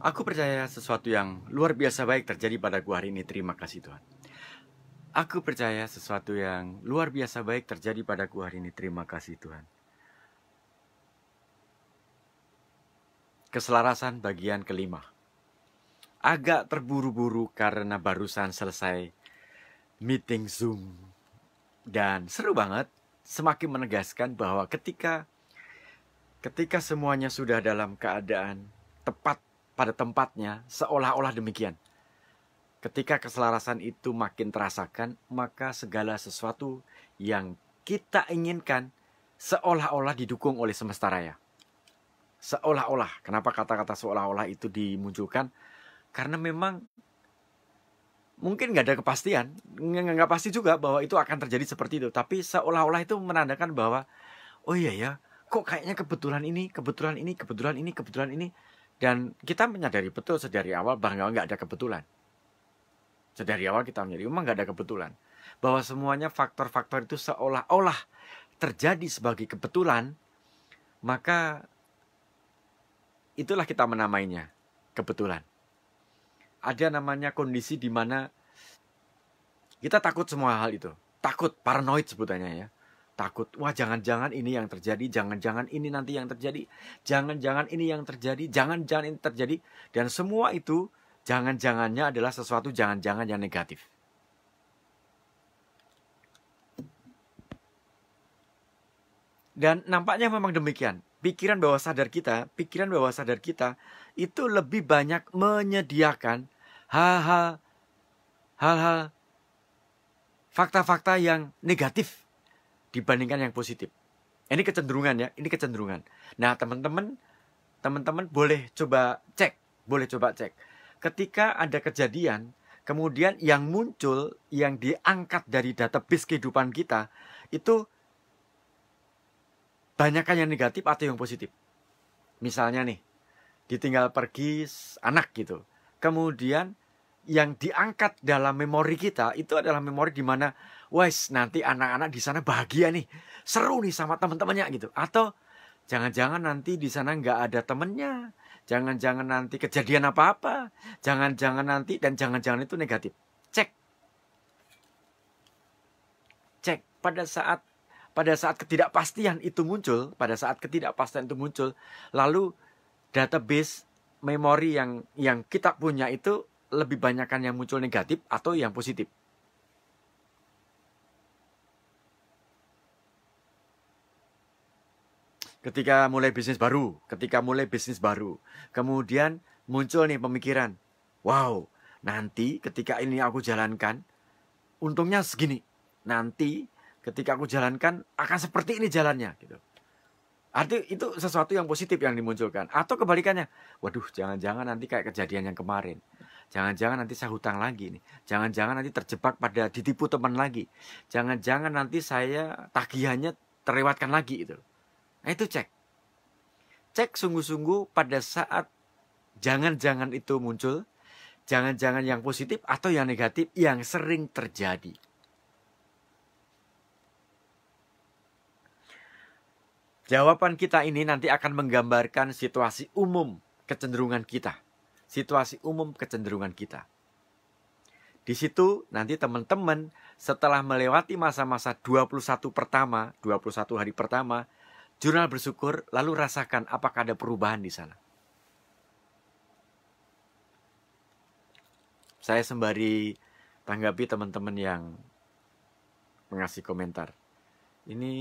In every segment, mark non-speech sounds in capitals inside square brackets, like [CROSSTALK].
Aku percaya sesuatu yang luar biasa baik terjadi pada gua hari ini. Terima kasih Tuhan. Aku percaya sesuatu yang luar biasa baik terjadi pada gua hari ini. Terima kasih Tuhan. Keselarasan bagian kelima. Agak terburu-buru karena barusan selesai meeting Zoom. Dan seru banget, semakin menegaskan bahwa ketika ketika semuanya sudah dalam keadaan tepat pada tempatnya seolah-olah demikian. Ketika keselarasan itu makin terasakan, maka segala sesuatu yang kita inginkan seolah-olah didukung oleh semesta raya. Seolah-olah, kenapa kata-kata seolah-olah itu dimunculkan? Karena memang mungkin nggak ada kepastian, nggak pasti juga bahwa itu akan terjadi seperti itu. Tapi seolah-olah itu menandakan bahwa, oh iya ya, kok kayaknya kebetulan ini, kebetulan ini, kebetulan ini, kebetulan ini, kebetulan ini dan kita menyadari betul sedari awal bahwa nggak ada kebetulan. Sedari awal kita menyadari memang nggak ada kebetulan. Bahwa semuanya faktor-faktor itu seolah-olah terjadi sebagai kebetulan, maka itulah kita menamainya kebetulan. Ada namanya kondisi di mana kita takut semua hal itu. Takut, paranoid sebutannya ya takut wah jangan-jangan ini yang terjadi jangan-jangan ini nanti yang terjadi jangan-jangan ini yang terjadi jangan-jangan ini terjadi dan semua itu jangan-jangannya adalah sesuatu jangan-jangan yang negatif dan nampaknya memang demikian pikiran bawah sadar kita pikiran bawah sadar kita itu lebih banyak menyediakan hal-hal hal-hal fakta-fakta yang negatif dibandingkan yang positif. Ini kecenderungan ya, ini kecenderungan. Nah, teman-teman, teman-teman boleh coba cek, boleh coba cek. Ketika ada kejadian, kemudian yang muncul, yang diangkat dari database kehidupan kita, itu banyakkan yang negatif atau yang positif. Misalnya nih, ditinggal pergi anak gitu. Kemudian yang diangkat dalam memori kita itu adalah memori di mana wes nanti anak-anak di sana bahagia nih seru nih sama teman-temannya gitu atau jangan-jangan nanti di sana nggak ada temennya jangan-jangan nanti kejadian apa-apa jangan-jangan nanti dan jangan-jangan itu negatif cek cek pada saat pada saat ketidakpastian itu muncul pada saat ketidakpastian itu muncul lalu database memori yang yang kita punya itu lebih banyakkan yang muncul negatif atau yang positif? Ketika mulai bisnis baru, ketika mulai bisnis baru, kemudian muncul nih pemikiran, wow, nanti ketika ini aku jalankan, untungnya segini. Nanti ketika aku jalankan akan seperti ini jalannya gitu. Arti itu sesuatu yang positif yang dimunculkan atau kebalikannya. Waduh, jangan-jangan nanti kayak kejadian yang kemarin. Jangan-jangan nanti saya hutang lagi nih. Jangan-jangan nanti terjebak pada ditipu teman lagi. Jangan-jangan nanti saya tagihannya terlewatkan lagi itu. Nah itu cek. Cek sungguh-sungguh pada saat jangan-jangan itu muncul. Jangan-jangan yang positif atau yang negatif yang sering terjadi. Jawaban kita ini nanti akan menggambarkan situasi umum kecenderungan kita situasi umum kecenderungan kita. Di situ nanti teman-teman setelah melewati masa-masa 21 pertama, 21 hari pertama, jurnal bersyukur lalu rasakan apakah ada perubahan di sana. Saya sembari tanggapi teman-teman yang mengasih komentar. Ini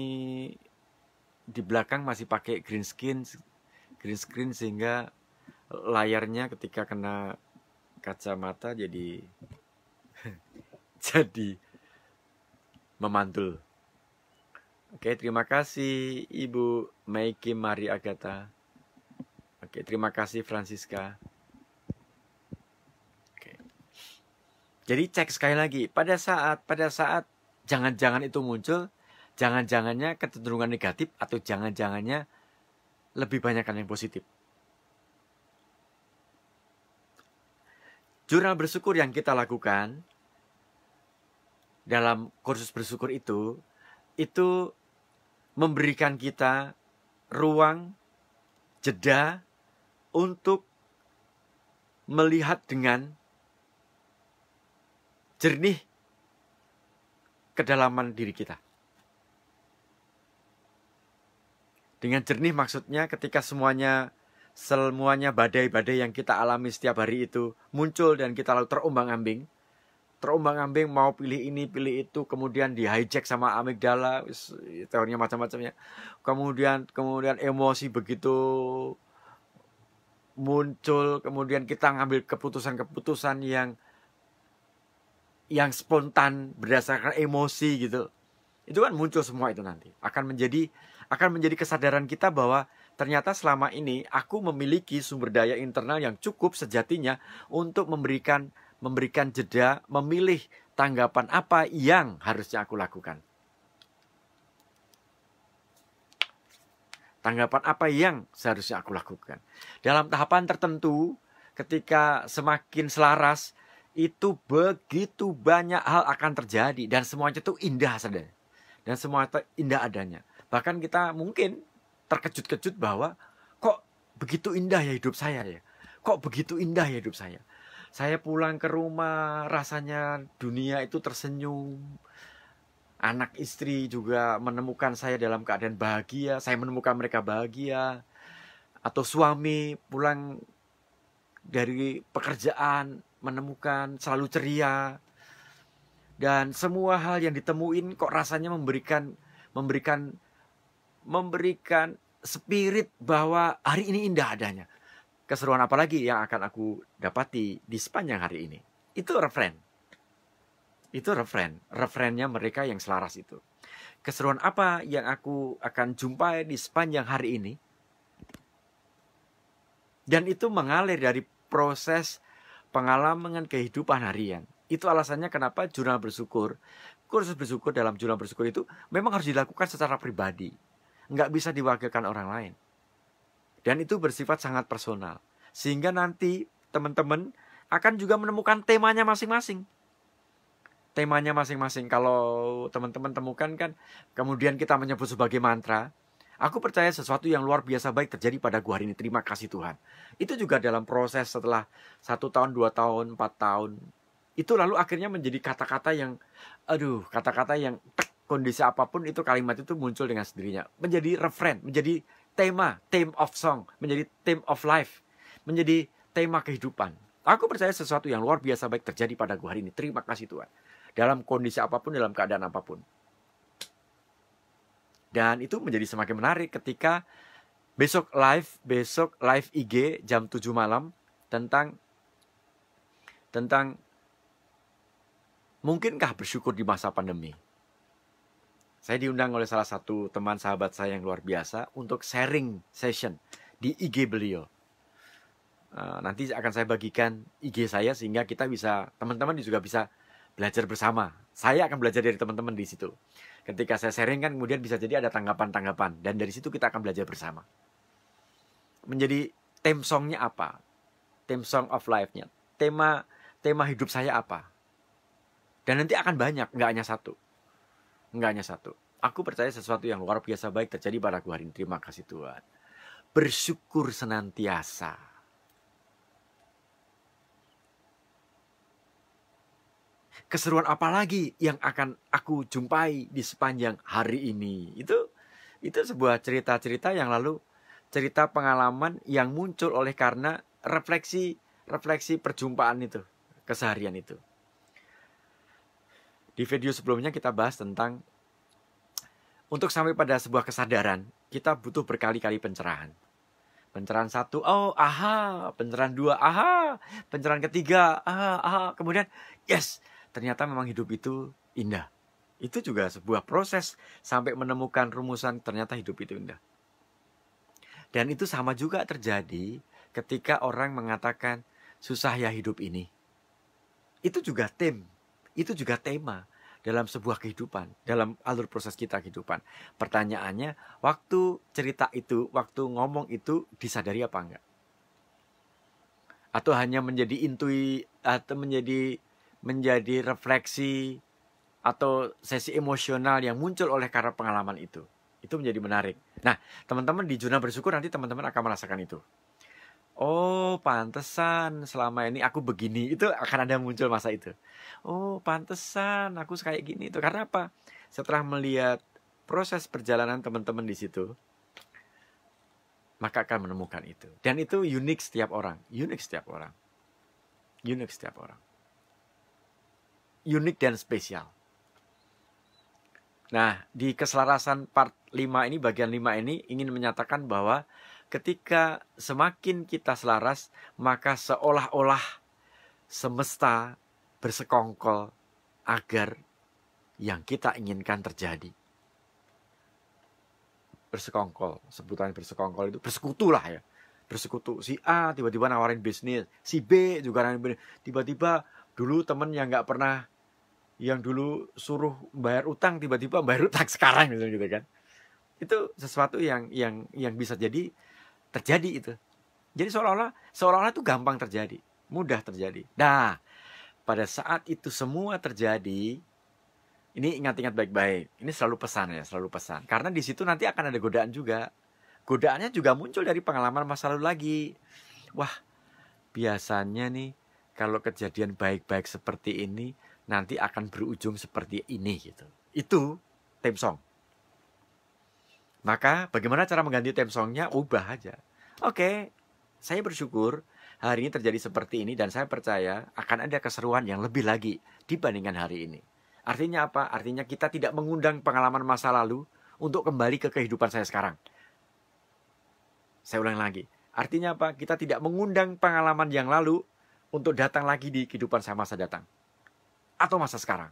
di belakang masih pakai green screen green screen sehingga layarnya ketika kena kacamata jadi [LAUGHS] jadi memantul. Oke, terima kasih Ibu Meiki Mari Agata. Oke, terima kasih Francisca. Oke. Jadi cek sekali lagi, pada saat pada saat jangan-jangan itu muncul, jangan-jangannya kecenderungan negatif atau jangan-jangannya lebih banyak yang positif. jurnal bersyukur yang kita lakukan dalam kursus bersyukur itu itu memberikan kita ruang jeda untuk melihat dengan jernih kedalaman diri kita. Dengan jernih maksudnya ketika semuanya semuanya badai-badai yang kita alami setiap hari itu muncul dan kita lalu terombang-ambing. terumbang ambing mau pilih ini, pilih itu, kemudian di hijack sama amigdala, teorinya macam-macamnya. Kemudian kemudian emosi begitu muncul, kemudian kita ngambil keputusan-keputusan yang yang spontan berdasarkan emosi gitu. Itu kan muncul semua itu nanti. Akan menjadi akan menjadi kesadaran kita bahwa ternyata selama ini aku memiliki sumber daya internal yang cukup sejatinya untuk memberikan memberikan jeda memilih tanggapan apa yang harusnya aku lakukan. Tanggapan apa yang seharusnya aku lakukan. Dalam tahapan tertentu, ketika semakin selaras, itu begitu banyak hal akan terjadi. Dan semuanya itu indah saja. Dan semua itu indah adanya. Bahkan kita mungkin terkejut-kejut bahwa kok begitu indah ya hidup saya ya. Kok begitu indah ya hidup saya. Saya pulang ke rumah, rasanya dunia itu tersenyum. Anak istri juga menemukan saya dalam keadaan bahagia, saya menemukan mereka bahagia. Atau suami pulang dari pekerjaan menemukan selalu ceria. Dan semua hal yang ditemuin kok rasanya memberikan memberikan memberikan spirit bahwa hari ini indah adanya. Keseruan apa lagi yang akan aku dapati di sepanjang hari ini? Itu refrain. Itu refrain. Refrainnya mereka yang selaras itu. Keseruan apa yang aku akan jumpai di sepanjang hari ini? Dan itu mengalir dari proses pengalaman kehidupan harian. Itu alasannya kenapa jurnal bersyukur, kursus bersyukur dalam jurnal bersyukur itu memang harus dilakukan secara pribadi nggak bisa diwakilkan orang lain. Dan itu bersifat sangat personal. Sehingga nanti teman-teman akan juga menemukan temanya masing-masing. Temanya masing-masing. Kalau teman-teman temukan kan, kemudian kita menyebut sebagai mantra. Aku percaya sesuatu yang luar biasa baik terjadi pada gua hari ini. Terima kasih Tuhan. Itu juga dalam proses setelah satu tahun, dua tahun, empat tahun. Itu lalu akhirnya menjadi kata-kata yang, aduh, kata-kata yang tek kondisi apapun itu kalimat itu muncul dengan sendirinya menjadi refrain menjadi tema theme of song menjadi theme of life menjadi tema kehidupan aku percaya sesuatu yang luar biasa baik terjadi pada gua hari ini terima kasih Tuhan dalam kondisi apapun dalam keadaan apapun dan itu menjadi semakin menarik ketika besok live besok live IG jam 7 malam tentang tentang mungkinkah bersyukur di masa pandemi saya diundang oleh salah satu teman sahabat saya yang luar biasa untuk sharing session di IG beliau. Eh, nanti akan saya bagikan IG saya sehingga kita bisa teman-teman juga bisa belajar bersama. Saya akan belajar dari teman-teman di situ. Ketika saya sharing kan kemudian bisa jadi ada tanggapan-tanggapan dan dari situ kita akan belajar bersama. Menjadi theme songnya apa? Theme song of life-nya. Tema tema hidup saya apa? Dan nanti akan banyak, nggak hanya satu Enggak hanya satu. Aku percaya sesuatu yang luar biasa baik terjadi pada padaku hari ini. Terima kasih Tuhan. Bersyukur senantiasa. Keseruan apa lagi yang akan aku jumpai di sepanjang hari ini? Itu itu sebuah cerita-cerita yang lalu cerita pengalaman yang muncul oleh karena refleksi refleksi perjumpaan itu, keseharian itu. Di video sebelumnya kita bahas tentang untuk sampai pada sebuah kesadaran, kita butuh berkali-kali pencerahan. Pencerahan satu, oh aha, pencerahan dua, aha, pencerahan ketiga, aha, aha. Kemudian, yes, ternyata memang hidup itu indah. Itu juga sebuah proses sampai menemukan rumusan ternyata hidup itu indah. Dan itu sama juga terjadi ketika orang mengatakan susah ya hidup ini. Itu juga tim itu juga tema dalam sebuah kehidupan, dalam alur proses kita kehidupan. Pertanyaannya, waktu cerita itu, waktu ngomong itu disadari apa enggak? Atau hanya menjadi intui atau menjadi menjadi refleksi atau sesi emosional yang muncul oleh karena pengalaman itu. Itu menjadi menarik. Nah, teman-teman di Jurnal Bersyukur nanti teman-teman akan merasakan itu oh pantesan selama ini aku begini itu akan ada muncul masa itu oh pantesan aku kayak gini itu karena apa setelah melihat proses perjalanan teman-teman di situ maka akan menemukan itu dan itu unik setiap orang unik setiap orang unik setiap orang unik dan spesial Nah, di keselarasan part 5 ini, bagian 5 ini ingin menyatakan bahwa ketika semakin kita selaras, maka seolah-olah semesta bersekongkol agar yang kita inginkan terjadi. Bersekongkol, sebutan bersekongkol itu bersekutu lah ya. Bersekutu, si A tiba-tiba nawarin bisnis, si B juga nawarin bisnis. Tiba-tiba dulu temen yang gak pernah, yang dulu suruh bayar utang, tiba-tiba bayar utang [LAUGHS] sekarang gitu kan. Itu sesuatu yang yang yang bisa jadi terjadi itu. Jadi seolah-olah seolah-olah itu gampang terjadi, mudah terjadi. Nah, pada saat itu semua terjadi, ini ingat-ingat baik-baik. Ini selalu pesan ya, selalu pesan. Karena di situ nanti akan ada godaan juga. Godaannya juga muncul dari pengalaman masa lalu lagi. Wah, biasanya nih kalau kejadian baik-baik seperti ini nanti akan berujung seperti ini gitu. Itu theme song. Maka bagaimana cara mengganti theme songnya? Ubah aja. Oke, okay, saya bersyukur hari ini terjadi seperti ini dan saya percaya akan ada keseruan yang lebih lagi dibandingkan hari ini. Artinya apa? Artinya kita tidak mengundang pengalaman masa lalu untuk kembali ke kehidupan saya sekarang. Saya ulang lagi. Artinya apa? Kita tidak mengundang pengalaman yang lalu untuk datang lagi di kehidupan saya masa datang. Atau masa sekarang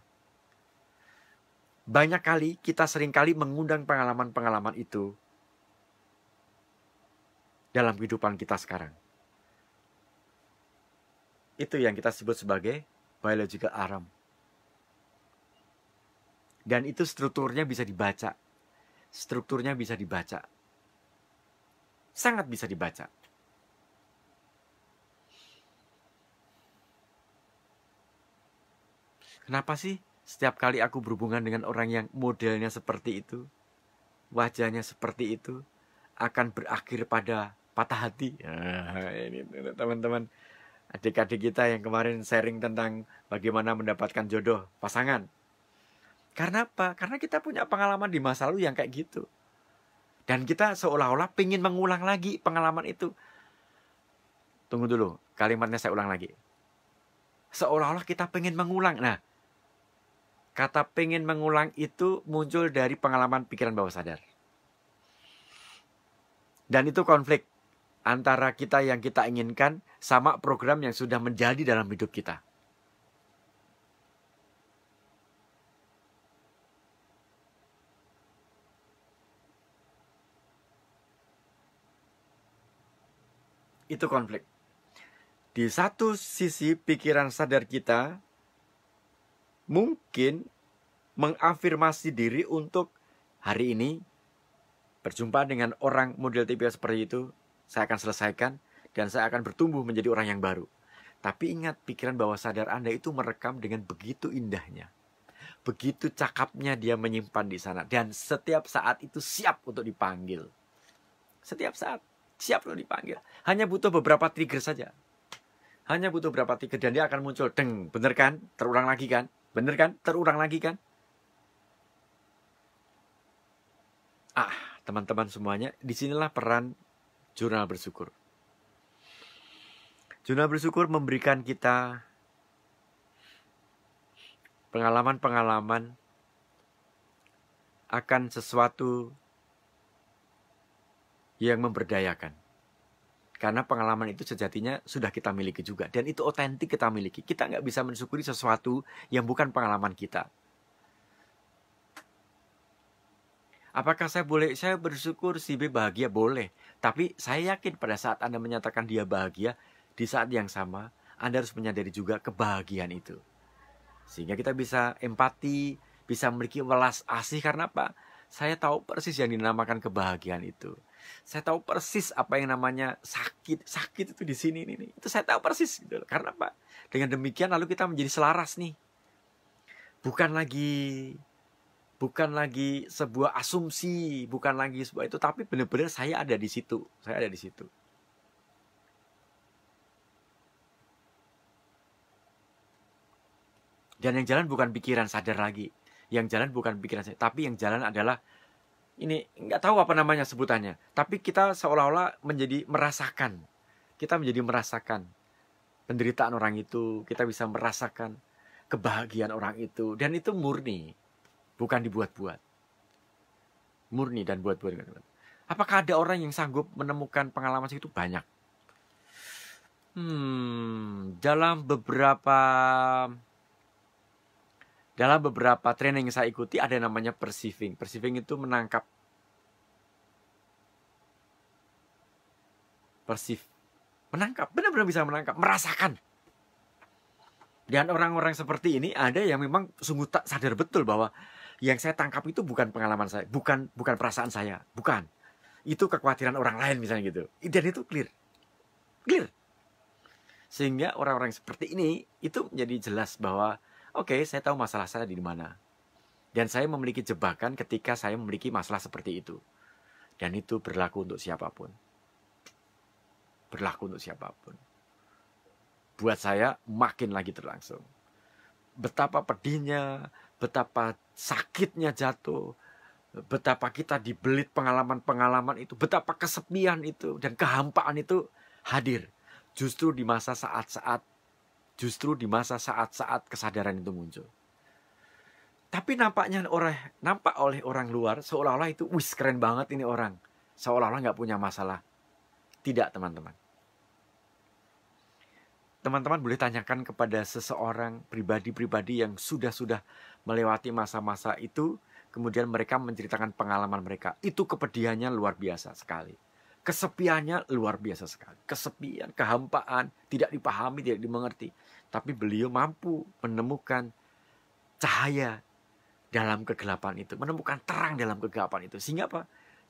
banyak kali kita seringkali mengundang pengalaman-pengalaman itu dalam kehidupan kita sekarang. Itu yang kita sebut sebagai biological arm. Dan itu strukturnya bisa dibaca. Strukturnya bisa dibaca. Sangat bisa dibaca. Kenapa sih setiap kali aku berhubungan dengan orang yang modelnya seperti itu, wajahnya seperti itu, akan berakhir pada patah hati. Nah, ini teman-teman adik-adik kita yang kemarin sharing tentang bagaimana mendapatkan jodoh pasangan. Karena apa? Karena kita punya pengalaman di masa lalu yang kayak gitu. Dan kita seolah-olah pengen mengulang lagi pengalaman itu. Tunggu dulu, kalimatnya saya ulang lagi. Seolah-olah kita pengen mengulang. Nah, Kata pengen mengulang itu muncul dari pengalaman pikiran bawah sadar. Dan itu konflik antara kita yang kita inginkan sama program yang sudah menjadi dalam hidup kita. Itu konflik. Di satu sisi pikiran sadar kita mungkin mengafirmasi diri untuk hari ini berjumpa dengan orang model tipe seperti itu, saya akan selesaikan dan saya akan bertumbuh menjadi orang yang baru. Tapi ingat pikiran bawah sadar Anda itu merekam dengan begitu indahnya. Begitu cakapnya dia menyimpan di sana dan setiap saat itu siap untuk dipanggil. Setiap saat siap untuk dipanggil. Hanya butuh beberapa trigger saja. Hanya butuh beberapa trigger dan dia akan muncul. Deng, bener kan? Terulang lagi kan? Bener kan? Terurang lagi kan? Ah, teman-teman semuanya, disinilah peran jurnal bersyukur. Jurnal bersyukur memberikan kita pengalaman-pengalaman akan sesuatu yang memberdayakan karena pengalaman itu sejatinya sudah kita miliki juga dan itu otentik kita miliki kita nggak bisa mensyukuri sesuatu yang bukan pengalaman kita Apakah saya boleh saya bersyukur si B bahagia boleh, tapi saya yakin pada saat Anda menyatakan dia bahagia, di saat yang sama Anda harus menyadari juga kebahagiaan itu. Sehingga kita bisa empati, bisa memiliki welas asih karena apa? Saya tahu persis yang dinamakan kebahagiaan itu. Saya tahu persis apa yang namanya sakit. Sakit itu di sini ini, Itu saya tahu persis gitu loh. Karena Pak, dengan demikian lalu kita menjadi selaras nih. Bukan lagi bukan lagi sebuah asumsi, bukan lagi sebuah itu, tapi benar-benar saya ada di situ. Saya ada di situ. Dan yang jalan bukan pikiran sadar lagi. Yang jalan bukan pikiran sadar, tapi yang jalan adalah ini nggak tahu apa namanya sebutannya tapi kita seolah-olah menjadi merasakan kita menjadi merasakan penderitaan orang itu kita bisa merasakan kebahagiaan orang itu dan itu murni bukan dibuat-buat murni dan buat-buat apakah ada orang yang sanggup menemukan pengalaman itu banyak hmm dalam beberapa dalam beberapa training yang saya ikuti ada namanya perceiving. Perceiving itu menangkap perceive menangkap, benar-benar bisa menangkap, merasakan. Dan orang-orang seperti ini ada yang memang sungguh tak sadar betul bahwa yang saya tangkap itu bukan pengalaman saya, bukan bukan perasaan saya, bukan. Itu kekhawatiran orang lain misalnya gitu. Dan itu clear. Clear. Sehingga orang-orang seperti ini itu menjadi jelas bahwa Oke, okay, saya tahu masalah saya di mana. Dan saya memiliki jebakan ketika saya memiliki masalah seperti itu. Dan itu berlaku untuk siapapun. Berlaku untuk siapapun. Buat saya makin lagi terlangsung. Betapa pedihnya, betapa sakitnya jatuh, betapa kita dibelit pengalaman-pengalaman itu, betapa kesepian itu dan kehampaan itu hadir justru di masa saat-saat justru di masa saat-saat kesadaran itu muncul. Tapi nampaknya orang nampak oleh orang luar seolah-olah itu wis keren banget ini orang. Seolah-olah nggak punya masalah. Tidak teman-teman. Teman-teman boleh tanyakan kepada seseorang pribadi-pribadi yang sudah-sudah melewati masa-masa itu. Kemudian mereka menceritakan pengalaman mereka. Itu kepedihannya luar biasa sekali Kesepiannya luar biasa sekali. Kesepian, kehampaan, tidak dipahami, tidak dimengerti. Tapi beliau mampu menemukan cahaya dalam kegelapan itu. Menemukan terang dalam kegelapan itu. Sehingga apa?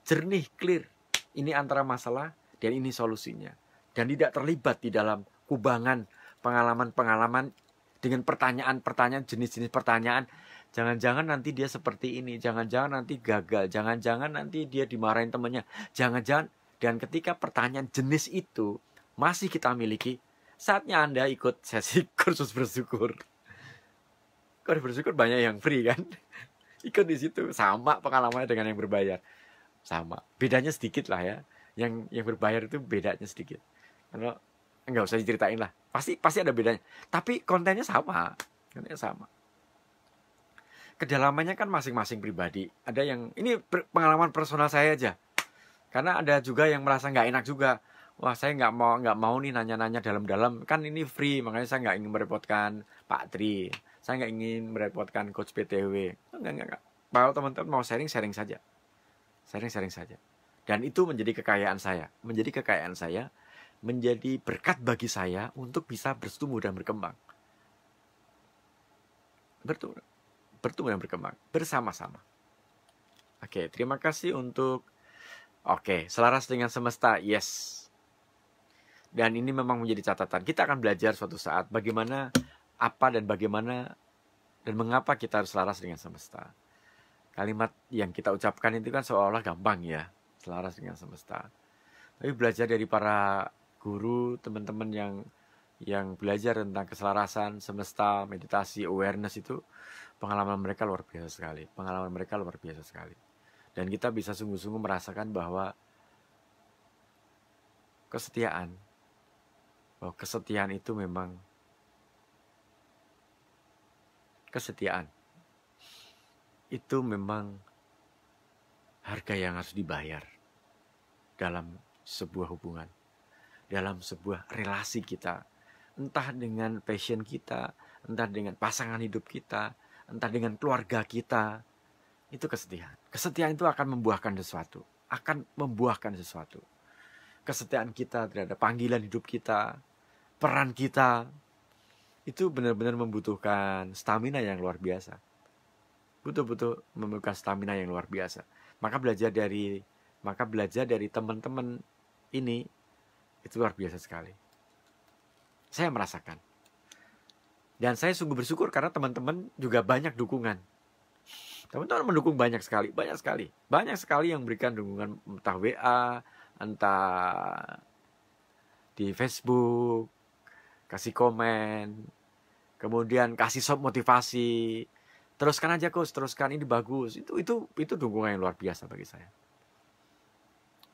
Jernih, clear. Ini antara masalah dan ini solusinya. Dan tidak terlibat di dalam kubangan pengalaman-pengalaman dengan pertanyaan-pertanyaan jenis-jenis pertanyaan jangan-jangan nanti dia seperti ini jangan-jangan nanti gagal jangan-jangan nanti dia dimarahin temannya jangan-jangan dan ketika pertanyaan jenis itu masih kita miliki, saatnya Anda ikut sesi [LAUGHS] kursus bersyukur. Kursus bersyukur banyak yang free kan? [LAUGHS] Ikut di situ sama pengalamannya dengan yang berbayar. Sama. Bedanya sedikit lah ya. Yang yang berbayar itu bedanya sedikit. Kalau nggak usah diceritain lah. Pasti pasti ada bedanya. Tapi kontennya sama. Kontennya sama kedalamannya kan masing-masing pribadi. Ada yang ini pengalaman personal saya aja karena ada juga yang merasa nggak enak juga wah saya nggak mau nggak mau nih nanya-nanya dalam-dalam kan ini free makanya saya nggak ingin merepotkan Pak Tri saya nggak ingin merepotkan Coach PTW nggak nggak nggak kalau teman-teman mau sharing sharing saja sharing sharing saja dan itu menjadi kekayaan saya menjadi kekayaan saya menjadi berkat bagi saya untuk bisa bertumbuh dan berkembang bertumbuh bertumbuh dan berkembang bersama-sama oke terima kasih untuk Oke, selaras dengan semesta, yes. Dan ini memang menjadi catatan. Kita akan belajar suatu saat bagaimana apa dan bagaimana dan mengapa kita harus selaras dengan semesta. Kalimat yang kita ucapkan itu kan seolah-olah gampang ya, selaras dengan semesta. Tapi belajar dari para guru, teman-teman yang yang belajar tentang keselarasan, semesta, meditasi, awareness itu pengalaman mereka luar biasa sekali. Pengalaman mereka luar biasa sekali. Dan kita bisa sungguh-sungguh merasakan bahwa kesetiaan, bahwa kesetiaan itu memang kesetiaan. Itu memang harga yang harus dibayar dalam sebuah hubungan, dalam sebuah relasi kita, entah dengan passion kita, entah dengan pasangan hidup kita, entah dengan keluarga kita. Itu kesetiaan. Kesetiaan itu akan membuahkan sesuatu, akan membuahkan sesuatu. Kesetiaan kita terhadap panggilan hidup kita, peran kita, itu benar-benar membutuhkan stamina yang luar biasa. Butuh-butuh membutuhkan stamina yang luar biasa. Maka belajar dari maka belajar dari teman-teman ini itu luar biasa sekali. Saya merasakan. Dan saya sungguh bersyukur karena teman-teman juga banyak dukungan teman-teman mendukung banyak sekali banyak sekali banyak sekali yang berikan dukungan entah WA entah di Facebook kasih komen kemudian kasih sob motivasi teruskan aja kus, teruskan ini bagus itu itu itu dukungan yang luar biasa bagi saya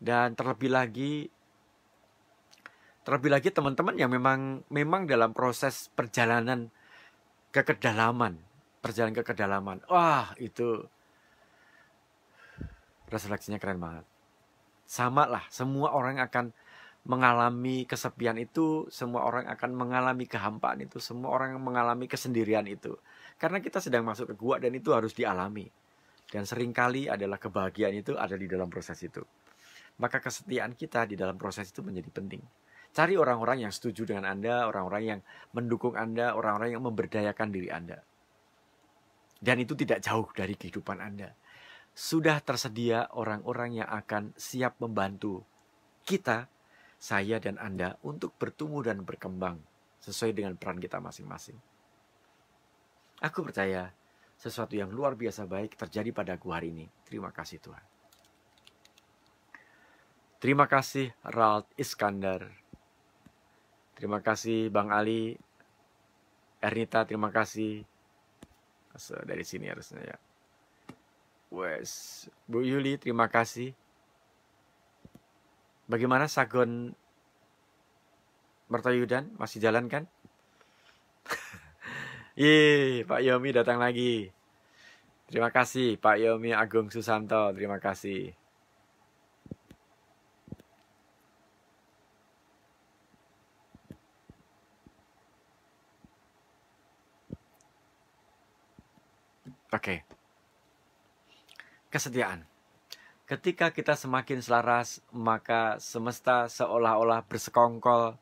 dan terlebih lagi terlebih lagi teman-teman yang memang memang dalam proses perjalanan ke kedalaman perjalanan ke kedalaman. Wah, itu refleksinya keren banget. Sama lah, semua orang akan mengalami kesepian itu, semua orang akan mengalami kehampaan itu, semua orang mengalami kesendirian itu. Karena kita sedang masuk ke gua dan itu harus dialami. Dan seringkali adalah kebahagiaan itu ada di dalam proses itu. Maka kesetiaan kita di dalam proses itu menjadi penting. Cari orang-orang yang setuju dengan Anda, orang-orang yang mendukung Anda, orang-orang yang memberdayakan diri Anda. Dan itu tidak jauh dari kehidupan Anda. Sudah tersedia orang-orang yang akan siap membantu kita, saya dan Anda untuk bertumbuh dan berkembang sesuai dengan peran kita masing-masing. Aku percaya sesuatu yang luar biasa baik terjadi pada padaku hari ini. Terima kasih Tuhan. Terima kasih Ralt Iskandar. Terima kasih Bang Ali. Ernita, terima kasih. So, eh, dari sini harusnya ya. Wes, Bu Yuli, terima kasih. Bagaimana sagon Mertoyudan masih jalan kan? [LAUGHS] Ye, Pak Yomi datang lagi. Terima kasih Pak Yomi Agung Susanto, terima kasih. Pakai. Kesetiaan. Ketika kita semakin selaras, maka semesta seolah-olah bersekongkol,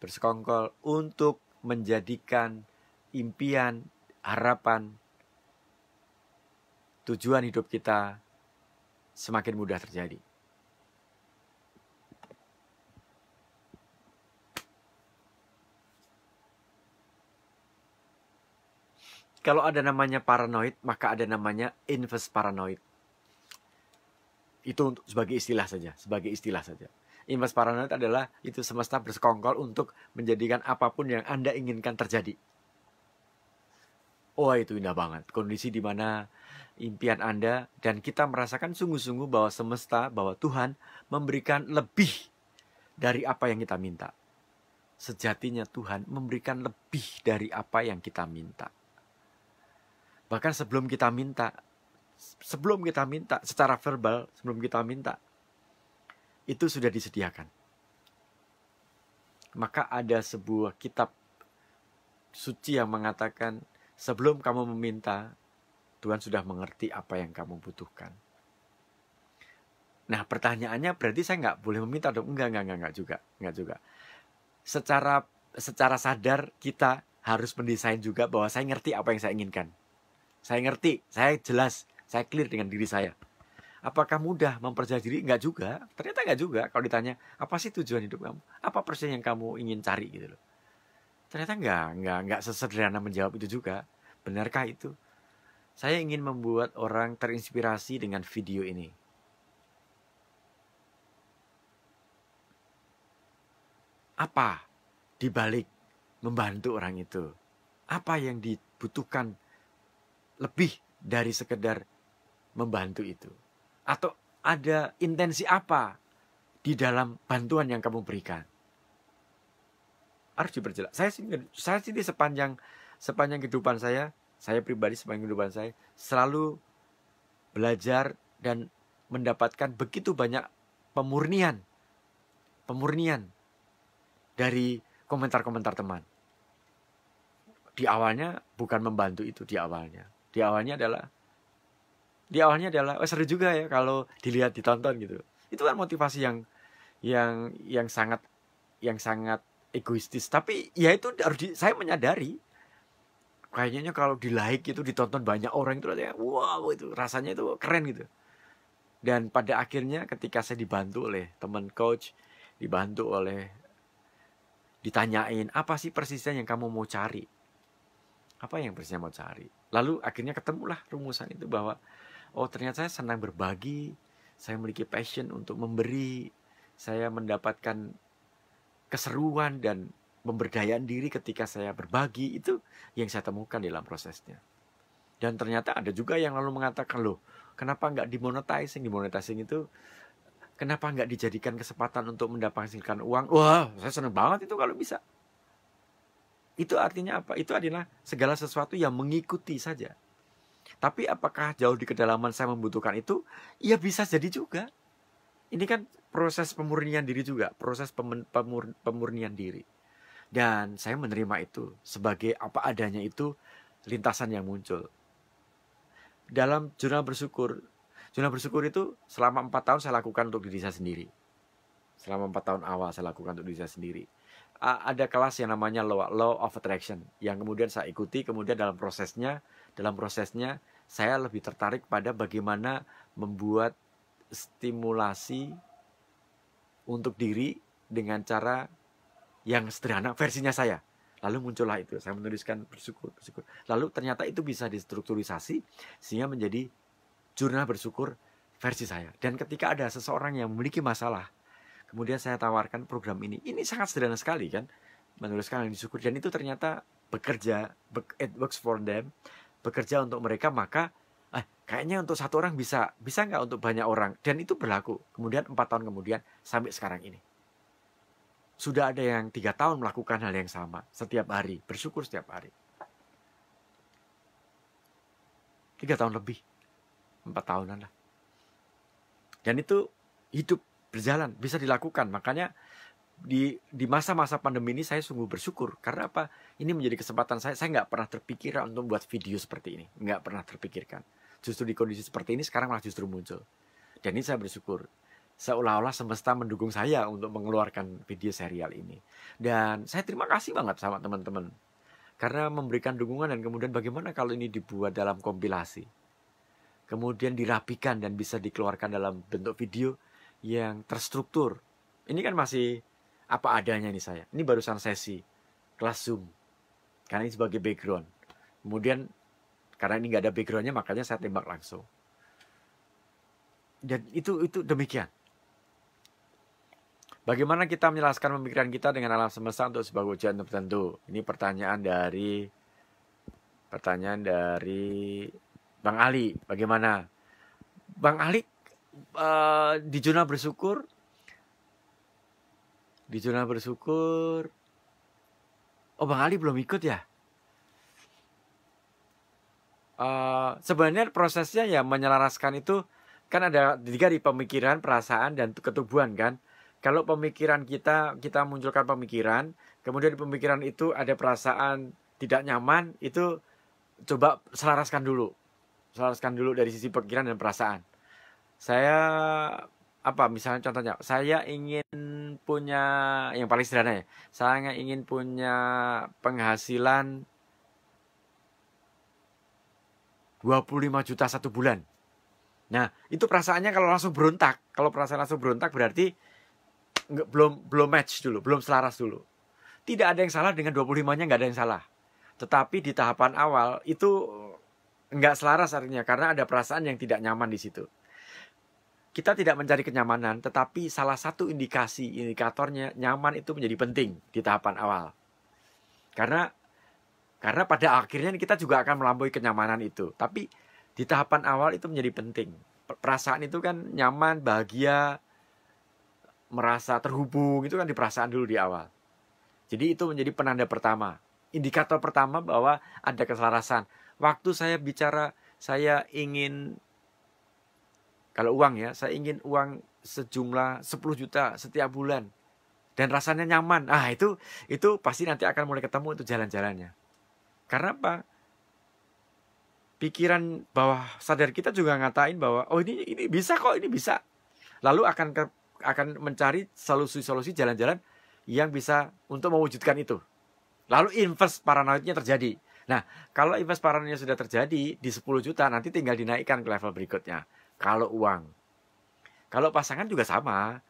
bersekongkol untuk menjadikan impian, harapan, tujuan hidup kita semakin mudah terjadi. Kalau ada namanya paranoid, maka ada namanya inverse paranoid. Itu untuk sebagai istilah saja, sebagai istilah saja. Inverse paranoid adalah itu semesta bersekongkol untuk menjadikan apapun yang Anda inginkan terjadi. oh, itu indah banget. Kondisi di mana impian Anda dan kita merasakan sungguh-sungguh bahwa semesta, bahwa Tuhan memberikan lebih dari apa yang kita minta. Sejatinya Tuhan memberikan lebih dari apa yang kita minta bahkan sebelum kita minta sebelum kita minta secara verbal sebelum kita minta itu sudah disediakan maka ada sebuah kitab suci yang mengatakan sebelum kamu meminta Tuhan sudah mengerti apa yang kamu butuhkan nah pertanyaannya berarti saya nggak boleh meminta dong enggak enggak enggak, enggak juga enggak juga secara secara sadar kita harus mendesain juga bahwa saya ngerti apa yang saya inginkan saya ngerti, saya jelas, saya clear dengan diri saya. Apakah mudah mempercaya diri? Enggak juga. Ternyata enggak juga. Kalau ditanya, apa sih tujuan hidup kamu? Apa persen yang kamu ingin cari gitu loh. Ternyata enggak, enggak, enggak sesederhana menjawab itu juga. Benarkah itu? Saya ingin membuat orang terinspirasi dengan video ini. Apa dibalik membantu orang itu? Apa yang dibutuhkan lebih dari sekedar membantu itu? Atau ada intensi apa di dalam bantuan yang kamu berikan? Harus diperjelas. Saya sih, saya sih sepanjang sepanjang kehidupan saya, saya pribadi sepanjang kehidupan saya selalu belajar dan mendapatkan begitu banyak pemurnian, pemurnian dari komentar-komentar teman. Di awalnya bukan membantu itu di awalnya di awalnya adalah di awalnya adalah oh, seru juga ya kalau dilihat ditonton gitu itu kan motivasi yang yang yang sangat yang sangat egoistis tapi ya itu harus di, saya menyadari kayaknya kalau di like itu ditonton banyak orang itu rasanya wow itu rasanya itu keren gitu dan pada akhirnya ketika saya dibantu oleh teman coach dibantu oleh ditanyain apa sih persisnya yang kamu mau cari apa yang persisnya mau cari lalu akhirnya ketemulah rumusan itu bahwa oh ternyata saya senang berbagi saya memiliki passion untuk memberi saya mendapatkan keseruan dan pemberdayaan diri ketika saya berbagi itu yang saya temukan dalam prosesnya dan ternyata ada juga yang lalu mengatakan loh kenapa nggak dimonetizing dimonetizing itu kenapa nggak dijadikan kesempatan untuk mendapatkan uang wah saya senang banget itu kalau bisa itu artinya apa? Itu adalah segala sesuatu yang mengikuti saja. Tapi apakah jauh di kedalaman saya membutuhkan itu? Ya bisa jadi juga. Ini kan proses pemurnian diri juga, proses pemur, pemurnian diri. Dan saya menerima itu sebagai apa adanya itu lintasan yang muncul. Dalam jurnal bersyukur, jurnal bersyukur itu selama empat tahun saya lakukan untuk diri saya sendiri. Selama empat tahun awal saya lakukan untuk diri saya sendiri ada kelas yang namanya law, law of attraction yang kemudian saya ikuti kemudian dalam prosesnya dalam prosesnya saya lebih tertarik pada bagaimana membuat stimulasi untuk diri dengan cara yang sederhana versinya saya lalu muncullah itu saya menuliskan bersyukur bersyukur lalu ternyata itu bisa distrukturisasi sehingga menjadi jurnal bersyukur versi saya dan ketika ada seseorang yang memiliki masalah Kemudian saya tawarkan program ini. Ini sangat sederhana sekali kan. Menuliskan yang disyukur dan itu ternyata bekerja, it works for them, bekerja untuk mereka maka eh, kayaknya untuk satu orang bisa, bisa nggak untuk banyak orang dan itu berlaku. Kemudian empat tahun kemudian sampai sekarang ini sudah ada yang tiga tahun melakukan hal yang sama setiap hari bersyukur setiap hari tiga tahun lebih empat tahunan lah dan itu hidup berjalan, bisa dilakukan. Makanya di di masa-masa pandemi ini saya sungguh bersyukur karena apa? Ini menjadi kesempatan saya. Saya nggak pernah terpikir untuk buat video seperti ini, nggak pernah terpikirkan. Justru di kondisi seperti ini sekarang malah justru muncul. Dan ini saya bersyukur. Seolah-olah semesta mendukung saya untuk mengeluarkan video serial ini. Dan saya terima kasih banget sama teman-teman karena memberikan dukungan dan kemudian bagaimana kalau ini dibuat dalam kompilasi kemudian dirapikan dan bisa dikeluarkan dalam bentuk video yang terstruktur. Ini kan masih apa adanya nih saya. Ini barusan sesi kelas Zoom. Karena ini sebagai background. Kemudian karena ini nggak ada backgroundnya makanya saya tembak langsung. Dan itu itu demikian. Bagaimana kita menjelaskan pemikiran kita dengan alam semesta untuk sebuah ujian tertentu? Ini pertanyaan dari pertanyaan dari Bang Ali. Bagaimana? Bang Ali uh, di jurnal bersyukur di jurnal bersyukur oh bang Ali belum ikut ya uh, sebenarnya prosesnya ya menyelaraskan itu kan ada tiga di pemikiran perasaan dan ketubuhan kan kalau pemikiran kita kita munculkan pemikiran kemudian di pemikiran itu ada perasaan tidak nyaman itu coba selaraskan dulu selaraskan dulu dari sisi pikiran dan perasaan saya apa misalnya contohnya saya ingin punya yang paling sederhana ya saya ingin punya penghasilan 25 juta satu bulan nah itu perasaannya kalau langsung berontak kalau perasaan langsung berontak berarti nggak, belum belum match dulu belum selaras dulu tidak ada yang salah dengan 25 nya nggak ada yang salah tetapi di tahapan awal itu nggak selaras artinya karena ada perasaan yang tidak nyaman di situ kita tidak mencari kenyamanan, tetapi salah satu indikasi indikatornya nyaman itu menjadi penting di tahapan awal. Karena karena pada akhirnya kita juga akan melampaui kenyamanan itu. Tapi di tahapan awal itu menjadi penting. Perasaan itu kan nyaman, bahagia, merasa terhubung itu kan di perasaan dulu di awal. Jadi itu menjadi penanda pertama, indikator pertama bahwa ada keselarasan. Waktu saya bicara saya ingin kalau uang ya, saya ingin uang sejumlah 10 juta setiap bulan dan rasanya nyaman. Ah, itu itu pasti nanti akan mulai ketemu itu jalan-jalannya. Karena apa? Pikiran bawah sadar kita juga ngatain bahwa oh ini ini bisa kok, ini bisa. Lalu akan ke, akan mencari solusi-solusi jalan-jalan yang bisa untuk mewujudkan itu. Lalu invest paranoidnya terjadi. Nah, kalau invest paranoidnya sudah terjadi di 10 juta, nanti tinggal dinaikkan ke level berikutnya kalau uang. Kalau pasangan juga sama.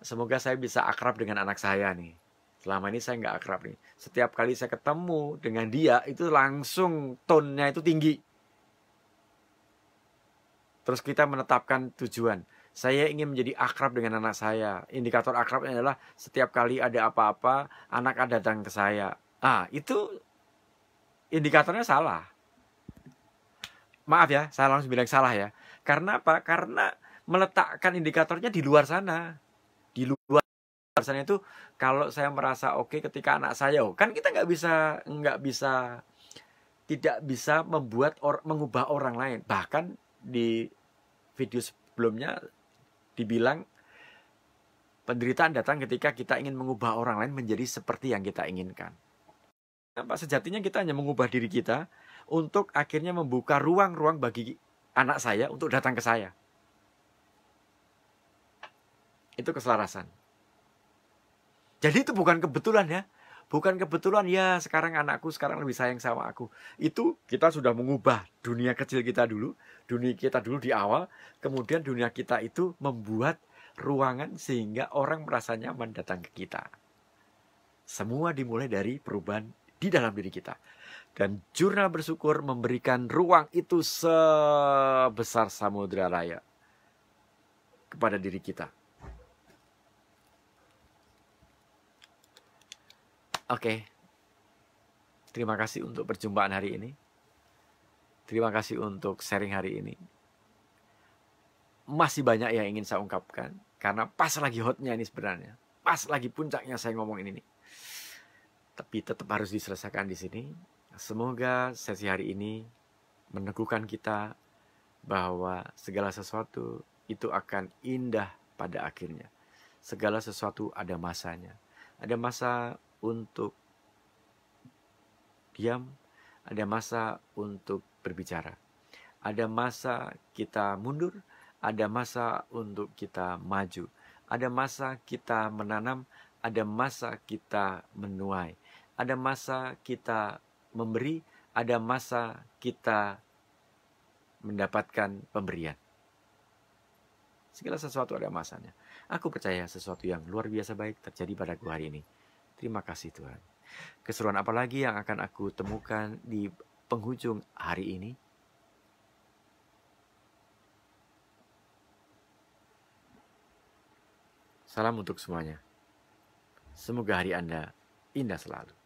Semoga saya bisa akrab dengan anak saya nih. Selama ini saya nggak akrab nih. Setiap kali saya ketemu dengan dia itu langsung tonnya itu tinggi. Terus kita menetapkan tujuan. Saya ingin menjadi akrab dengan anak saya. Indikator akrabnya adalah setiap kali ada apa-apa, anak ada datang ke saya. Ah, itu indikatornya salah. Maaf ya, saya langsung bilang salah ya. Karena apa? Karena meletakkan indikatornya di luar sana. Di luar sana itu kalau saya merasa oke okay ketika anak saya, oh, kan kita nggak bisa nggak bisa tidak bisa membuat or, mengubah orang lain. Bahkan di video sebelumnya dibilang penderitaan datang ketika kita ingin mengubah orang lain menjadi seperti yang kita inginkan. Nampak sejatinya kita hanya mengubah diri kita untuk akhirnya membuka ruang-ruang bagi anak saya untuk datang ke saya. Itu keselarasan. Jadi itu bukan kebetulan ya. Bukan kebetulan ya sekarang anakku sekarang lebih sayang sama aku. Itu kita sudah mengubah dunia kecil kita dulu, dunia kita dulu di awal, kemudian dunia kita itu membuat ruangan sehingga orang merasa nyaman datang ke kita. Semua dimulai dari perubahan di dalam diri kita. Dan jurnal bersyukur memberikan ruang itu sebesar samudera raya kepada diri kita. Oke. Okay. Terima kasih untuk perjumpaan hari ini. Terima kasih untuk sharing hari ini. Masih banyak yang ingin saya ungkapkan karena pas lagi hotnya ini sebenarnya. Pas lagi puncaknya saya ngomong ini nih. Tapi tetap harus diselesaikan di sini. Semoga sesi hari ini meneguhkan kita bahwa segala sesuatu itu akan indah pada akhirnya. Segala sesuatu ada masanya. Ada masa untuk diam, ada masa untuk berbicara. Ada masa kita mundur, ada masa untuk kita maju. Ada masa kita menanam, ada masa kita menuai. Ada masa kita memberi, ada masa kita mendapatkan pemberian. Segala sesuatu ada masanya. Aku percaya sesuatu yang luar biasa baik terjadi padaku hari ini. Terima kasih Tuhan. Keseruan apa lagi yang akan aku temukan di penghujung hari ini? Salam untuk semuanya. Semoga hari Anda indah selalu.